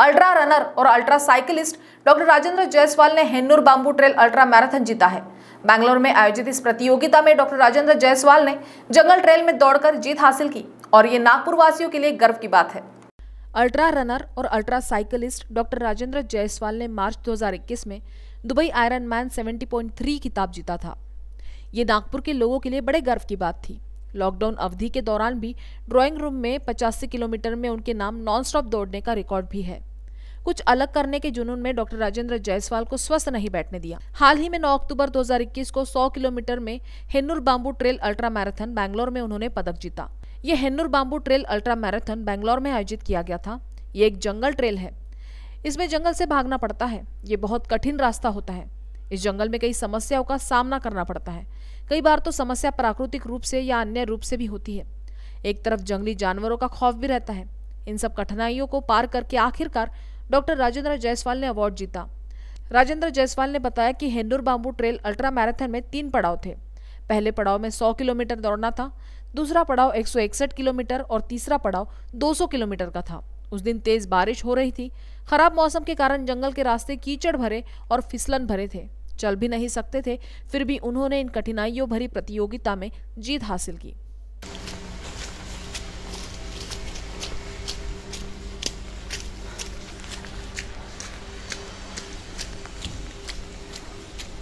ultra runner और ultra cyclist doctor Rajendra Jaiswal ने Hennur bamboo trail ultra marathon जीता है बैंगलोर में आयोजित इस प्रतियोगिता में डॉक्टर राजेंद्र जायसवाल ने जंगल ट्रेल में दौड़कर जीत हासिल की और ये नागपुर वासियों के लिए गर्व की बात है अल्ट्रा रनर और ultra cyclist doctor Rajendra Jaiswal ने मार्च 2021 में दुबई आयरन मैन 70.3 खिताब जीता था ये नागपुर के लोगों के लिए बड़े गर्व की बात थी लॉकडाउन अवधि के दौरान भी ड्राइंग रूम में पचासी किलोमीटर में उनके नाम नॉनस्टॉप दौड़ने का रिकॉर्ड भी है कुछ अलग करने के जुनून में डॉक्टर राजेंद्र जायसवाल को स्वस्थ नहीं बैठने दिया हाल ही में 9 अक्टूबर 2021 को 100 किलोमीटर में Hennur bamboo trail ultra marathon Bangalore में उन्होंने पदक जीता ये Hennur bamboo trail ultra marathon Bangalore में आयोजित किया गया था ये एक जंगल ट्रेल है इसमें जंगल से भागना पड़ता है ये बहुत कठिन रास्ता होता है इस जंगल में कई समस्याओं का सामना करना पड़ता है कई बार तो समस्या प्राकृतिक रूप से या अन्य रूप से भी होती है एक तरफ जंगली जानवरों का खौफ भी रहता है इन सब कठिनाइयों को पार करके आखिरकार डॉक्टर राजेंद्र जायसवाल ने अवार्ड जीता राजेंद्र जायसवाल ने बताया कि Hennur bamboo trail ultra marathon में तीन पड़ाव थे पहले पड़ाव में 100 किलोमीटर दौड़ना था दूसरा पड़ाव एक किलोमीटर और तीसरा पड़ाव 200 किलोमीटर का था उस दिन तेज बारिश हो रही थी खराब मौसम के कारण जंगल के रास्ते कीचड़ भरे और फिसलन भरे थे चल भी नहीं सकते थे फिर भी उन्होंने इन कठिनाइयों भरी प्रतियोगिता में जीत हासिल की